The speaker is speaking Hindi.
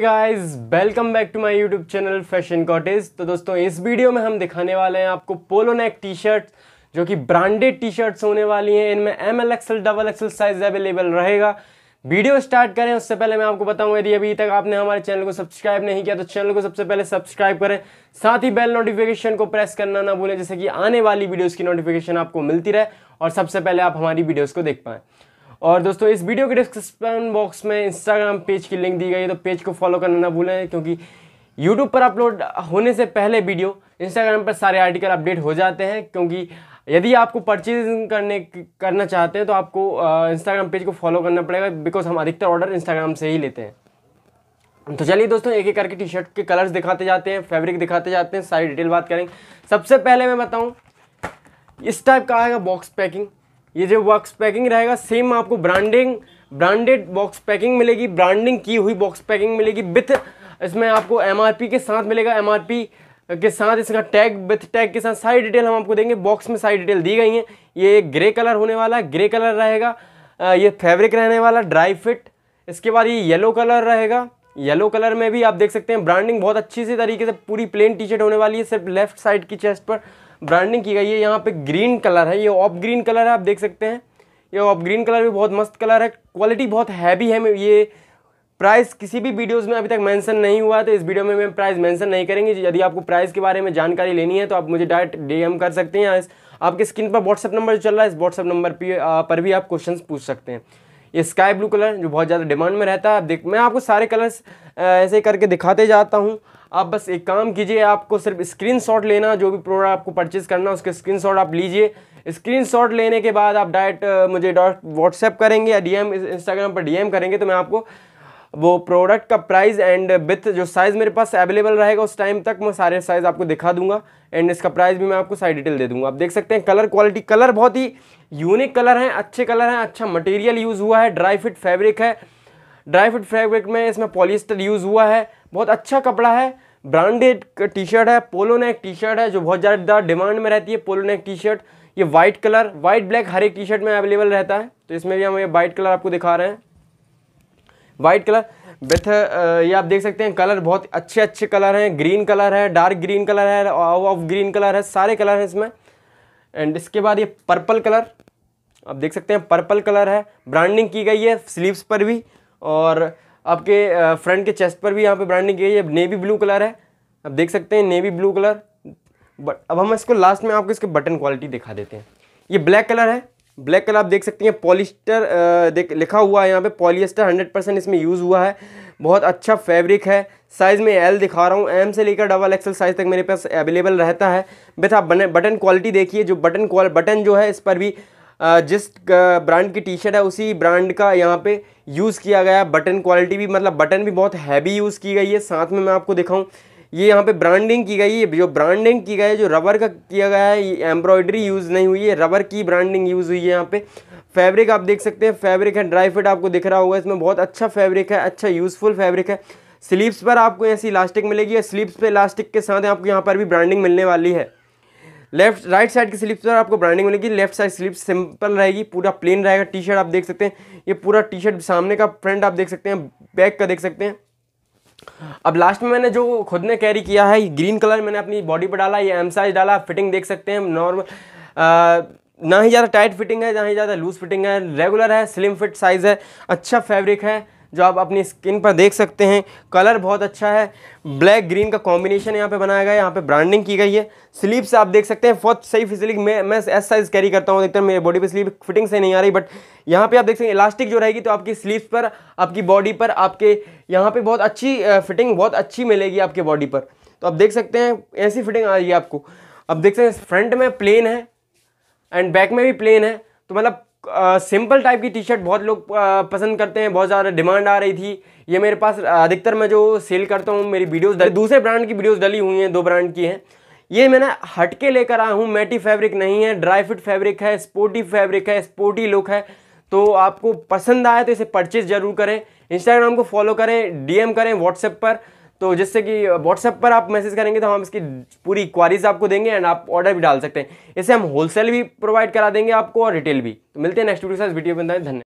guys welcome back to my YouTube channel Fashion Cottage तो दोस्तों इस वीडियो में हम दिखाने वाले हैं आपको पोलो नेक टी शर्ट जो कि ब्रांडेड टी शर्ट्स होने वाली हैं इनमें M L XL double XL size available रहेगा वीडियो स्टार्ट करें उससे पहले मैं आपको बताऊंगा यदि अभी तक आपने हमारे चैनल को सब्सक्राइब नहीं किया तो चैनल को सबसे पहले सब्सक्राइब करें साथ ही बेल नोटिफिकेशन को प्रेस करना ना भूलें जैसे कि आने वाली वीडियोज़ की नोटिफिकेशन आपको मिलती रहे और सबसे पहले आप हमारी वीडियोज़ को देख पाएँ और दोस्तों इस वीडियो के डिस्क्रिप्शन बॉक्स में इंस्टाग्राम पेज की लिंक दी गई है तो पेज को फॉलो करना ना भूलें क्योंकि यूट्यूब पर अपलोड होने से पहले वीडियो इंस्टाग्राम पर सारे आर्टिकल अपडेट हो जाते हैं क्योंकि यदि आपको परचेजिंग करने करना चाहते हैं तो आपको इंस्टाग्राम पेज को फॉलो करना पड़ेगा बिकॉज हम अधिकतर ऑर्डर इंस्टाग्राम से ही लेते हैं तो चलिए दोस्तों एक एक करके टी शर्ट के कलर्स दिखाते जाते हैं फैब्रिक दिखाते जाते हैं सारी डिटेल बात करेंगे सबसे पहले मैं बताऊँ इस टाइप का आएगा बॉक्स पैकिंग ये जो बॉक्स पैकिंग रहेगा सेम आपको ब्रांडिंग ब्रांडेड बॉक्स पैकिंग मिलेगी ब्रांडिंग की हुई बॉक्स पैकिंग मिलेगी विथ इसमें आपको एम के साथ मिलेगा एम के साथ इसका टैग विथ टैग के साथ सारी डिटेल हम आपको देंगे बॉक्स में सारी डिटेल दी गई हैं ये ग्रे कलर होने वाला है ग्रे कलर रहेगा ये फैब्रिक रहने वाला ड्राई फिट इसके बाद ये येलो कलर रहेगा येलो कलर में भी आप देख सकते हैं ब्रांडिंग बहुत अच्छी से तरीके से पूरी प्लेन टी शर्ट होने वाली है सिर्फ लेफ्ट साइड की चेस्ट पर ब्रांडिंग की गई है यहाँ पे ग्रीन कलर है ये ऑफ ग्रीन कलर है आप देख सकते हैं ये ऑफ ग्रीन कलर भी बहुत मस्त कलर है क्वालिटी बहुत हैवी है ये प्राइस किसी भी वीडियोस में अभी तक मेंशन नहीं हुआ है तो इस वीडियो में मैं प्राइस मेंशन नहीं करेंगे यदि आपको प्राइस के बारे में जानकारी लेनी है तो आप मुझे डायरेक्ट डीएम कर सकते हैं इस आपके स्क्रीन पर व्हाट्सअप नंबर चल रहा है इस व्हाट्सअप नंबर पर भी आप क्वेश्चन पूछ सकते हैं ये स्काई ब्लू कलर जो बहुत ज़्यादा डिमांड में रहता है आप देख मैं आपको सारे कलर्स ऐसे करके दिखाते जाता हूँ आप बस एक काम कीजिए आपको सिर्फ स्क्रीनशॉट लेना जो भी प्रोडक्ट आपको परचेज़ करना उसके स्क्रीनशॉट आप लीजिए स्क्रीनशॉट लेने के बाद आप डायरेक्ट मुझे डॉट व्हाट्सएप करेंगे या डीएम इंस्टाग्राम पर डीएम करेंगे तो मैं आपको वो प्रोडक्ट का प्राइस एंड विथ जो साइज़ मेरे पास अवेलेबल रहेगा उस टाइम तक मैं सारे साइज़ आपको दिखा दूंगा एंड इसका प्राइस भी मैं आपको सारी डिटेल दे दूंगा आप देख सकते हैं कलर क्वालिटी कलर बहुत ही यूनिक कलर हैं अच्छे कलर हैं अच्छा मटेरियल यूज़ हुआ है ड्राई फिट फैब्रिक है ड्राई फिट फैब्रिक में इसमें पॉलिस्टर यूज़ हुआ है बहुत अच्छा कपड़ा है ब्रांडेड टी शर्ट है पोलो नेक टी शर्ट है जो बहुत ज़्यादा डिमांड में रहती है पोलो नेक टी शर्ट ये वाइट कलर वाइट ब्लैक हर एक टी शर्ट में अवेलेबल रहता है तो इसमें भी हम ये वाइट कलर आपको दिखा रहे हैं वाइट कलर विथ ये आप देख सकते हैं कलर बहुत अच्छे अच्छे कलर हैं ग्रीन कलर है डार्क ग्रीन कलर है ऑफ ग्रीन कलर है सारे कलर हैं इसमें एंड इसके बाद ये पर्पल कलर आप देख सकते हैं पर्पल कलर है ब्रांडिंग की गई है स्लीव्स पर भी और आपके फ्रंट के चेस्ट पर भी यहाँ पे ब्रांडिंग की गई है नेवी ब्लू कलर है आप देख सकते हैं नेवी ब्लू कलर बट अब हम इसको लास्ट में आपको इसके बटन क्वालिटी दिखा देते हैं ये ब्लैक कलर है ब्लैक कलर आप देख सकते हैं पॉलिस्टर देख लिखा हुआ है यहाँ पे पॉलिएस्टर हंड्रेड परसेंट इसमें यूज़ हुआ है बहुत अच्छा फैब्रिक है साइज़ में एल दिखा रहा हूँ एम से लेकर डबल एक्सल साइज़ तक मेरे पास अवेलेबल रहता है बेथ आप बटन क्वालिटी देखिए जो बटन क्वाल बटन जो है इस पर भी जिस ब्रांड की टी शर्ट है उसी ब्रांड का यहाँ पे यूज़ किया गया है बटन क्वालिटी भी मतलब बटन भी बहुत हैवी यूज़ की गई है साथ में मैं आपको दिखाऊँ ये यहाँ पे ब्रांडिंग की गई है जो ब्रांडिंग की गई है जो रबर का किया गया है एम्ब्रॉयडरी यूज़ नहीं हुई है रबर की ब्रांडिंग यूज़ हुई है यहाँ पे फैब्रिक आप देख सकते हैं फैब्रिक है ड्राई फिट आपको दिख रहा होगा इसमें बहुत अच्छा फैब्रिक है अच्छा यूज़फुल फैब्रिक है स्लीप्स पर आपको ऐसी इलास्टिक मिलेगी और स्लीप्स पर इलास्टिक के साथ आपको यहाँ पर भी ब्रांडिंग मिलने वाली है लेफ्ट राइट साइड की स्लिप्स पर तो आपको ब्रांडिंग मिलेगी लेफ्ट साइड स्लिप सिंपल रहेगी पूरा प्लेन रहेगा टी शर्ट आप देख सकते हैं ये पूरा टी शर्ट सामने का फ्रंट आप देख सकते हैं बैक का देख सकते हैं अब लास्ट में मैंने जो खुद ने कैरी किया है ग्रीन कलर मैंने अपनी बॉडी पर डाला ये एम साइज डाला फिटिंग देख सकते हैं नॉर्मल ना ही ज़्यादा टाइट फिटिंग है ना ही ज़्यादा लूज फिटिंग है रेगुलर है स्लिम फिट साइज़ है अच्छा फैब्रिक है जो आप अपनी स्किन पर देख सकते हैं कलर बहुत अच्छा है ब्लैक ग्रीन का कॉम्बिनेशन यहाँ पे बनाया गया है यहाँ पे ब्रांडिंग की गई है स्लीव से आप देख सकते हैं बहुत सही फिजिकली मैं मैं एस साइज़ कैरी करता हूँ देखते हैं मेरे बॉडी पे स्लीव फिटिंग से नहीं आ रही बट यहाँ पे आप देख सकते हैं इलास्टिक जो रहेगी तो आपकी स्लीव पर आपकी बॉडी पर आपके यहाँ पर बहुत अच्छी फिटिंग बहुत अच्छी मिलेगी आपके बॉडी पर तो आप देख सकते हैं ऐसी फिटिंग आ रही है आपको अब देख सकते हैं फ्रंट में प्लेन है एंड बैक में भी प्लेन है तो मतलब सिंपल टाइप की टी शर्ट बहुत लोग पसंद करते हैं बहुत ज़्यादा डिमांड आ रही थी ये मेरे पास अधिकतर मैं जो सेल करता हूँ मेरी वीडियोस दूसरे ब्रांड की वीडियोस डली हुई हैं दो ब्रांड की हैं ये मैंने हटके लेकर आया हूँ मैटी फैब्रिक नहीं है ड्राई फिट फैब्रिक है स्पोर्टी फैब्रिक है स्पोर्टी लुक है तो आपको पसंद आए तो इसे परचेज़ ज़रूर करें इंस्टाग्राम को फॉलो करें डीएम करें व्हाट्सएप पर तो जिससे कि व्हाट्सएप पर आप मैसेज करेंगे तो हम इसकी पूरी क्वारीज आपको देंगे एंड आप ऑर्डर भी डाल सकते हैं इसे हम होलसेल भी प्रोवाइड करा देंगे आपको और रिटेल भी तो मिलते हैं नेक्स्ट वीडियो के साथ वीडियो है धन्यवाद